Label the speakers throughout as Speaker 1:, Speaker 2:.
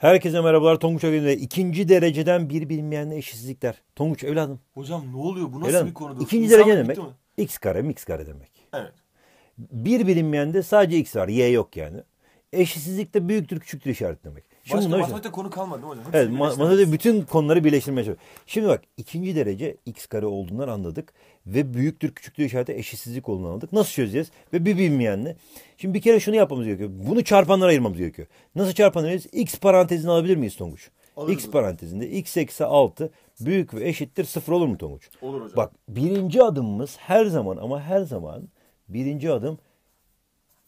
Speaker 1: Herkese merhabalar Tonguç Evinde. İkinci dereceden bir bilmeyenle eşitsizlikler. Tonguç evladım. Hocam ne oluyor? Bu nasıl evladım, bir konudur? İkinci İnsan derece demek. Mi? X kare mi x kare demek. Evet. Bir bilinmeyende sadece x var. Y yok yani. Eşitsizlikte büyüktür küçüktür işaret demek. Şimdi Başka bunlar matematik konu kalmadı değil mi hocam? Hepsi evet matematikte bütün konuları birleştirmeye çalışıyor. Şimdi bak ikinci derece x kare olduğundan anladık. Ve büyüktür küçüktür işareti eşitsizlik olduğunu anladık. Nasıl çözeceğiz? Ve bir bilmeyenle. Şimdi bir kere şunu yapmamız gerekiyor. Bunu çarpanlara ayırmamız gerekiyor. Nasıl çarpanlara x parantezini alabilir miyiz Tonguç? Alırız x parantezinde x eksi 6 büyük ve eşittir sıfır olur mu Tonguç? Olur hocam. Bak birinci adımımız her zaman ama her zaman birinci adım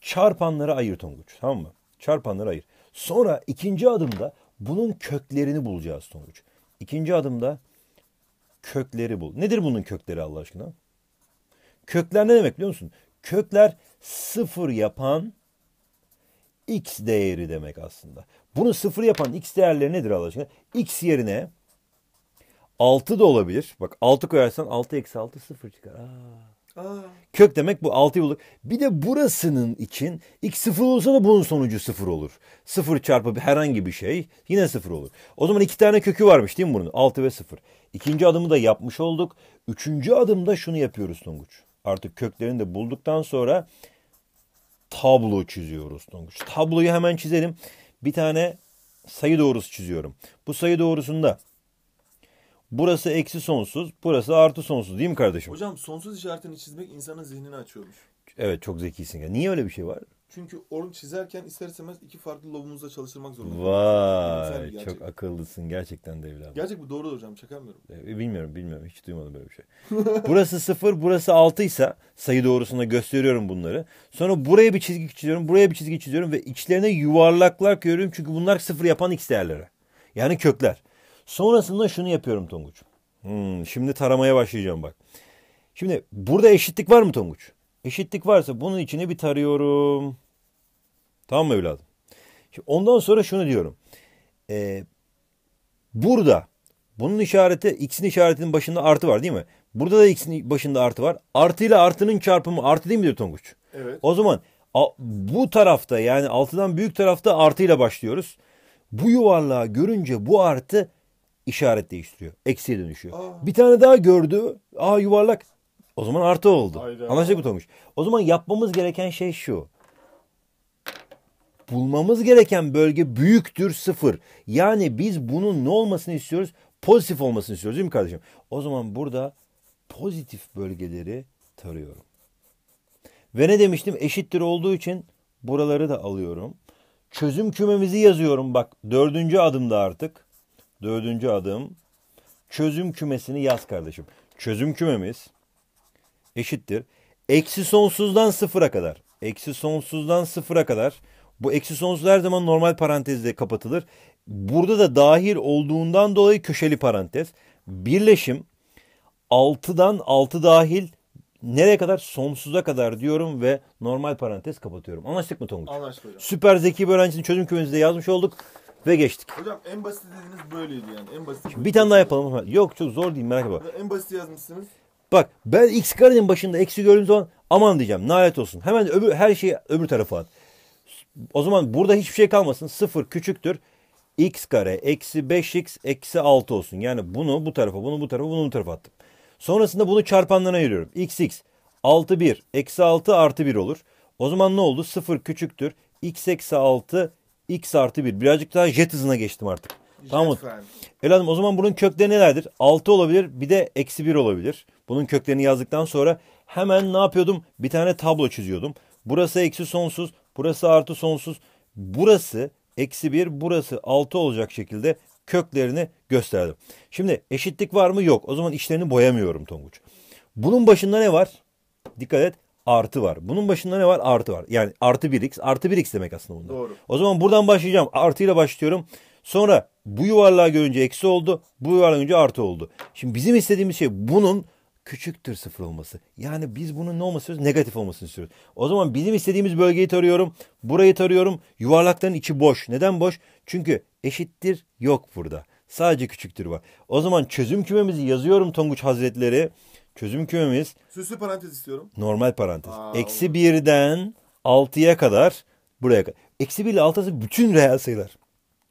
Speaker 1: çarpanlara ayır Tonguç. Tamam mı? Çarpanlara ayır. Sonra ikinci adımda bunun köklerini bulacağız sonuç. İkinci adımda kökleri bul. Nedir bunun kökleri Allah aşkına? Kökler ne demek biliyor musun? Kökler sıfır yapan x değeri demek aslında. Bunu sıfır yapan x değerleri nedir Allah aşkına? x yerine 6 da olabilir. Bak 6 koyarsan 6 eksi 6 sıfır çıkar. Aa. Aa. Kök demek bu 6 yıllık. Bir de burasının için x sıfır olsa da bunun sonucu sıfır olur. Sıfır çarpı bir herhangi bir şey yine sıfır olur. O zaman iki tane kökü varmış değil mi bunun? 6 ve sıfır. İkinci adımı da yapmış olduk. Üçüncü adımda şunu yapıyoruz Tonguç. Artık köklerini de bulduktan sonra tablo çiziyoruz Tonguç. Tabloyu hemen çizelim. Bir tane sayı doğrusu çiziyorum. Bu sayı doğrusunda Burası eksi sonsuz, burası artı sonsuz değil mi kardeşim? Hocam sonsuz işaretini çizmek insanın zihnini açıyormuş. Evet çok zekisin. ya. Niye öyle bir şey var? Çünkü onu çizerken ister istemez iki farklı lobumuzda çalıştırmak zorundayız. Vay yani çok akıllısın gerçekten de evladım. Gerçek bu doğru hocam çakamıyorum. E, bilmiyorum bilmiyorum hiç duymadım böyle bir şey. burası sıfır burası altı ise sayı doğrusunda gösteriyorum bunları. Sonra buraya bir çizgi çiziyorum buraya bir çizgi çiziyorum ve içlerine yuvarlaklar koyuyorum çünkü bunlar sıfır yapan x değerleri. Yani kökler. Sonrasında şunu yapıyorum Tonguç. Hmm, şimdi taramaya başlayacağım bak. Şimdi burada eşitlik var mı Tonguç? Eşitlik varsa bunun içine bir tarıyorum. Tamam mı evladım? Şimdi ondan sonra şunu diyorum. Ee, burada bunun işareti x'in işaretinin başında artı var değil mi? Burada da x'in başında artı var. Artı ile artının çarpımı artı değil mi diyor Tonguç? Evet. O zaman bu tarafta yani altıdan büyük tarafta artı ile başlıyoruz. Bu yuvarlığa görünce bu artı işaret değiştiriyor. Eksiye dönüşüyor. Aa. Bir tane daha gördü. Aa yuvarlak. O zaman artı oldu. Hayda. Anlaştık mı Tomuş? O zaman yapmamız gereken şey şu. Bulmamız gereken bölge büyüktür sıfır. Yani biz bunun ne olmasını istiyoruz? Pozitif olmasını istiyoruz değil mi kardeşim? O zaman burada pozitif bölgeleri tarıyorum. Ve ne demiştim? Eşittir olduğu için buraları da alıyorum. Çözüm kümemizi yazıyorum. Bak dördüncü adımda artık. Dördüncü adım çözüm kümesini yaz kardeşim. Çözüm kümemiz eşittir. Eksi sonsuzdan sıfıra kadar. Eksi sonsuzdan sıfıra kadar. Bu eksi sonsuz her zaman normal parantezle kapatılır. Burada da dahil olduğundan dolayı köşeli parantez. Birleşim 6'dan 6 dahil nereye kadar? Sonsuza kadar diyorum ve normal parantez kapatıyorum. Anlaştık mı Tonguç? Anlaştık hocam. Süper zeki bir öğrencinin çözüm kümesini de yazmış olduk. Ve geçtik. Hocam en basit dediğiniz böyleydi yani. En basit. Şimdi bir tane daha yapalım. Yok çok zor değil merak etme. En basit yazmışsınız. Bak ben x karenin başında eksi gördüğüm zaman aman diyeceğim nalet olsun. Hemen öbür, her şeyi öbür tarafa at. O zaman burada hiçbir şey kalmasın. Sıfır küçüktür. x kare eksi 5x eksi 6 olsun. Yani bunu bu tarafa bunu bu tarafa bunu bu tarafa attım. Sonrasında bunu çarpanlarına ayırıyorum. x x 6 1 eksi 6 artı 1 olur. O zaman ne oldu? sıfır küçüktür. x eksi 6 X artı 1. Birazcık daha jet hızına geçtim artık. Jet tamam mı? Evladım o zaman bunun kökleri nelerdir? 6 olabilir bir de eksi 1 olabilir. Bunun köklerini yazdıktan sonra hemen ne yapıyordum? Bir tane tablo çiziyordum. Burası eksi sonsuz, burası artı sonsuz. Burası eksi 1, burası 6 olacak şekilde köklerini gösterdim. Şimdi eşitlik var mı? Yok. O zaman işlerini boyamıyorum Tonguç. Bunun başında ne var? Dikkat et artı var. Bunun başında ne var? Artı var. Yani artı 1x. Artı 1x demek aslında bunda. Doğru. O zaman buradan başlayacağım. Artıyla başlıyorum. Sonra bu yuvarlığa görünce eksi oldu. Bu yuvarlığa görünce artı oldu. Şimdi bizim istediğimiz şey bunun küçüktür sıfır olması. Yani biz bunun ne olması istiyoruz? Negatif olmasını istiyoruz. O zaman bizim istediğimiz bölgeyi tarıyorum. Burayı tarıyorum. Yuvarlakların içi boş. Neden boş? Çünkü eşittir yok burada. Sadece küçüktür var. O zaman çözüm kümemizi yazıyorum Tonguç Hazretleri. Çözüm kümemiz. Süslü parantez istiyorum. Normal parantez. Aa, Eksi birden altıya kadar buraya kadar. Eksi bir ile altı arası bütün reel sayılar.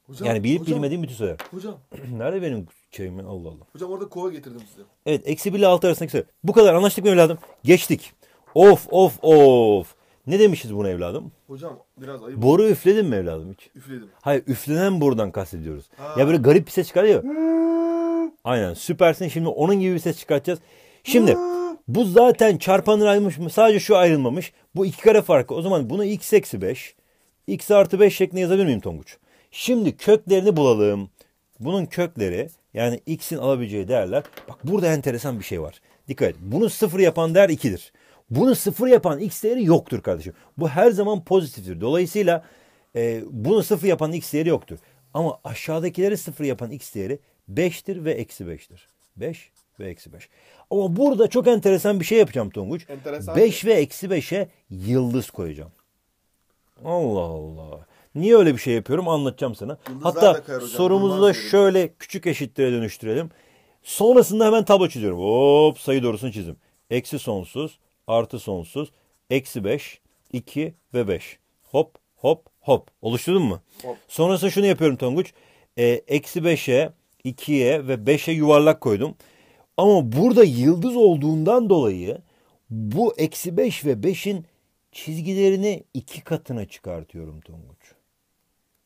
Speaker 1: Hocam, yani bilip hocam, bilmediğim bütün sayılar. Hocam. Nerede benim şeyim? Allah Allah. Hocam orada kova getirdim size. Evet. Eksi bir ile altı arasındaki sayı. Bu kadar anlaştık mı evladım? Geçtik. Of of of. Ne demişiz buna evladım? Hocam biraz ayıp. Boru üfledin mi evladım hiç? Üfledim. Hayır üflenen borudan kastediyoruz. Ha. Ya böyle garip bir ses çıkarıyor. Aynen süpersin. Şimdi onun gibi bir ses çıkartacağız. Şimdi bu zaten çarpanın ayrılmış mı? Sadece şu ayrılmamış. Bu iki kare farkı. O zaman bunu x eksi 5. x artı 5 şeklinde yazabilir miyim Tonguç? Şimdi köklerini bulalım. Bunun kökleri yani x'in alabileceği değerler. Bak burada enteresan bir şey var. Dikkat et. Bunu sıfır yapan değer 2'dir. Bunu sıfır yapan x değeri yoktur kardeşim. Bu her zaman pozitiftir. Dolayısıyla e, bunu sıfır yapan x değeri yoktur. Ama aşağıdakileri sıfır yapan x değeri 5'tir ve eksi 5'tir. 5 ve eksi 5. Ama burada çok enteresan bir şey yapacağım Tonguç. Enteresan. 5 ve eksi 5'e yıldız koyacağım. Allah Allah. Niye öyle bir şey yapıyorum anlatacağım sana. Yıldızlar Hatta sorumuzu da şöyle küçük eşittire dönüştürelim. Sonrasında hemen tablo çiziyorum. Hop sayı doğrusunu çizim. Eksi sonsuz, artı sonsuz, eksi 5, 2 ve 5. Hop hop hop. Oluşturdun mu? Hop. Sonrasında şunu yapıyorum Tonguç. Ee, eksi 5'e, 2'ye ve 5'e yuvarlak koydum. Ama burada yıldız olduğundan dolayı bu eksi 5 ve 5'in çizgilerini iki katına çıkartıyorum Tonguç.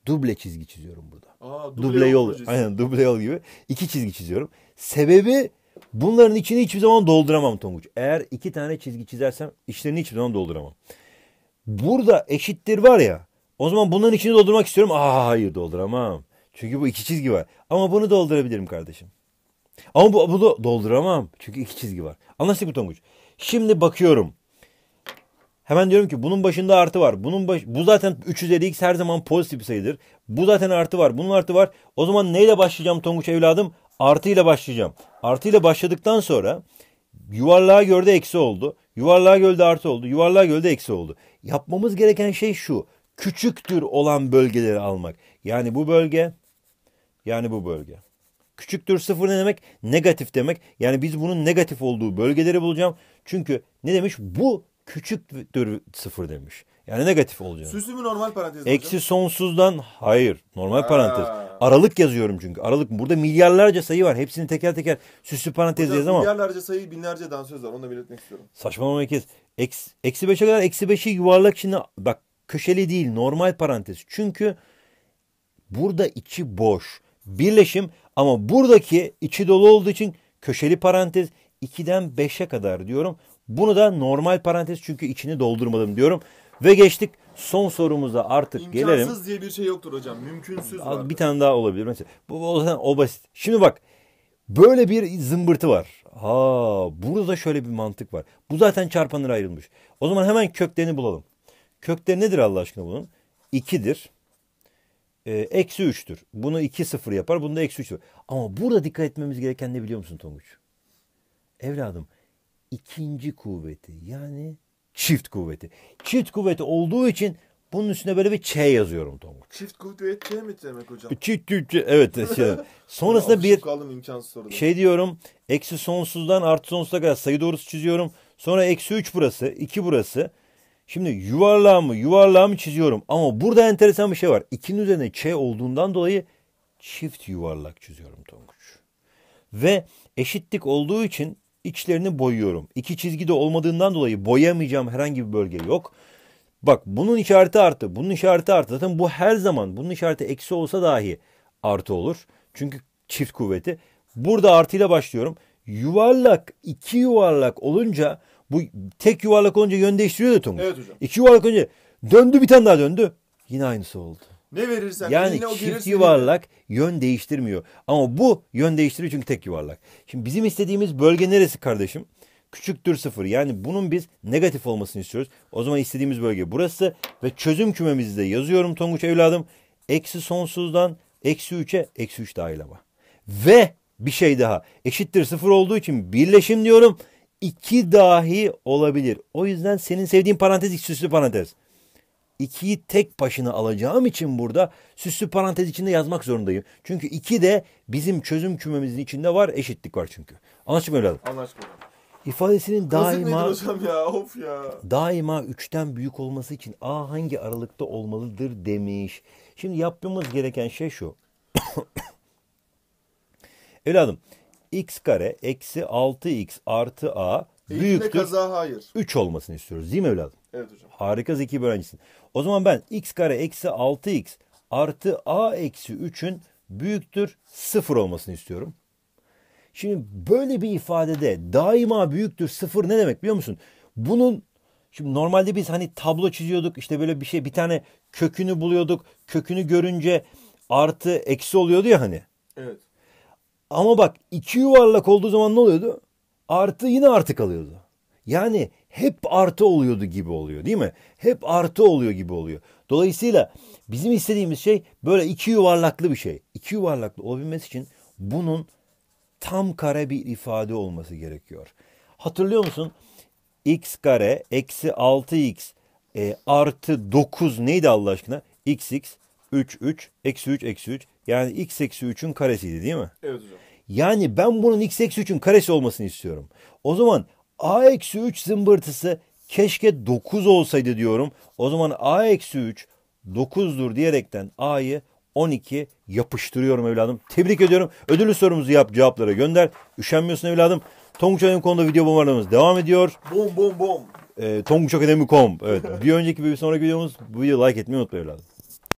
Speaker 1: Duble çizgi çiziyorum burada. Aa, duble, duble yol. yol aynen duble yol gibi. iki çizgi çiziyorum. Sebebi bunların içini hiçbir zaman dolduramam Tonguç. Eğer iki tane çizgi çizersem içlerini hiçbir zaman dolduramam. Burada eşittir var ya. O zaman bunların içini doldurmak istiyorum. Aa hayır dolduramam. Çünkü bu iki çizgi var. Ama bunu doldurabilirim kardeşim. Ama bu bunu dolduramam. Çünkü iki çizgi var. Anlaştık mı Tonguç? Şimdi bakıyorum. Hemen diyorum ki bunun başında artı var. Bunun baş, bu zaten 350x her zaman pozitif bir sayıdır. Bu zaten artı var. Bunun artı var. O zaman neyle başlayacağım Tonguç evladım? Artı ile başlayacağım. Artı ile başladıktan sonra yuvarlığa göre eksi oldu. Yuvarlığa göre artı oldu. Yuvarlığa göre eksi oldu. Yapmamız gereken şey şu. Küçüktür olan bölgeleri almak. Yani bu bölge, yani bu bölge. Küçüktür sıfır ne demek? Negatif demek. Yani biz bunun negatif olduğu bölgeleri bulacağım. Çünkü ne demiş? Bu küçüktür sıfır demiş. Yani negatif olacak. Süslü mü normal parantez mi Eksi sonsuzdan hayır. Normal ha. parantez. Aralık yazıyorum çünkü. Aralık burada milyarlarca sayı var. Hepsini teker teker süslü parantez yaz ama. Milyarlarca sayı binlerce dansöz var. Onu da belirtmek istiyorum. Saçmalama kes. Eksi, eksi beşe kadar eksi beşi yuvarlak şimdi bak köşeli değil normal parantez. Çünkü burada içi boş birleşim ama buradaki içi dolu olduğu için köşeli parantez 2'den 5'e kadar diyorum. Bunu da normal parantez çünkü içini doldurmadım diyorum. Ve geçtik son sorumuza artık İmkansız gelelim. İmkansız diye bir şey yoktur hocam. Mümkünsüz var. Bir tane daha olabilir. Mesela bu o, o basit. Şimdi bak böyle bir zımbırtı var. Ha burada şöyle bir mantık var. Bu zaten çarpanlara ayrılmış. O zaman hemen köklerini bulalım. Kökler nedir Allah aşkına bunun? 2'dir. Ee, eksi 3'tür. Bunu 2-0 yapar. Bunu da eksi 3'tür. Ama burada dikkat etmemiz gereken ne biliyor musun Tonguç? Evladım ikinci kuvveti yani çift kuvveti. Çift kuvveti olduğu için bunun üstüne böyle bir Ç yazıyorum Tonguç. Çift kuvvet Ç mi demek hocam? Çift, çift, çift evet. Şey. Sonrasında bir şey diyorum. Eksi sonsuzdan artı sonsuza kadar sayı doğrusu çiziyorum. Sonra eksi 3 burası, 2 burası. Şimdi mı yuvarlağımı mı çiziyorum ama burada enteresan bir şey var. İkinin üzerine ç olduğundan dolayı çift yuvarlak çiziyorum Tonguç. Ve eşitlik olduğu için içlerini boyuyorum. İki çizgi de olmadığından dolayı boyamayacağım herhangi bir bölge yok. Bak bunun işareti artı, bunun işareti artı. Zaten bu her zaman bunun işareti eksi olsa dahi artı olur. Çünkü çift kuvveti. Burada artıyla başlıyorum. Yuvarlak, iki yuvarlak olunca bu tek yuvarlak olunca yön değiştiriyordu Tungus. Evet hocam. İki yuvarlak önce döndü bir tane daha döndü. Yine aynısı oldu. Ne verirsen yani o çift yuvarlak yön değiştirmiyor. Ama bu yön değiştiriyor çünkü tek yuvarlak. Şimdi bizim istediğimiz bölge neresi kardeşim? Küçüktür sıfır. Yani bunun biz negatif olmasını istiyoruz. O zaman istediğimiz bölge burası. Ve çözüm kümemizi de yazıyorum Tonguç evladım. Eksi sonsuzdan eksi 3'e eksi 3 dahil ama. Ve bir şey daha. Eşittir sıfır olduğu için birleşim diyorum. 2 dahi olabilir. O yüzden senin sevdiğin parantez süslü parantez. 2'yi tek başına alacağım için burada süslü parantez içinde yazmak zorundayım. Çünkü 2 de bizim çözüm kümemizin içinde var. Eşitlik var çünkü. Anlaşılma evladım. Anlaşılma. İfadesinin daima hocam ya, of ya. daima üçten büyük olması için a hangi aralıkta olmalıdır demiş. Şimdi yapmamız gereken şey şu. evladım x kare eksi 6x artı a büyüktür. kaza hayır. 3 olmasını istiyoruz değil mi evladım? Evet hocam. Harika zeki öğrencisin. O zaman ben x kare eksi 6x artı a eksi 3'ün büyüktür 0 olmasını istiyorum. Şimdi böyle bir ifadede daima büyüktür 0 ne demek biliyor musun? Bunun Şimdi normalde biz hani tablo çiziyorduk işte böyle bir şey bir tane kökünü buluyorduk. Kökünü görünce artı eksi oluyordu ya hani. Evet. Ama bak iki yuvarlak olduğu zaman ne oluyordu? Artı yine artı kalıyordu. Yani hep artı oluyordu gibi oluyor değil mi? Hep artı oluyor gibi oluyor. Dolayısıyla bizim istediğimiz şey böyle iki yuvarlaklı bir şey. İki yuvarlaklı olabilmesi için bunun tam kare bir ifade olması gerekiyor. Hatırlıyor musun? x kare eksi 6x e, artı 9 neydi Allah aşkına? xx 3 3 eksi 3 eksi 3 yani x eksi 3'ün karesiydi değil mi? Evet hocam. Yani ben bunun x eksi 3'ün karesi olmasını istiyorum. O zaman a eksi 3 zımbırtısı keşke 9 olsaydı diyorum. O zaman a eksi 3 9'dur diyerekten a'yı 12 yapıştırıyorum evladım. Tebrik ediyorum. Ödülü sorumuzu yap cevaplara gönder. Üşenmiyorsun evladım. Tonguç konuda video bombardımanımız devam ediyor. Bom bom bom. E, Tonguç Evet. bir önceki bir sonraki videomuz bu videoyu like etmeyi unutma evladım.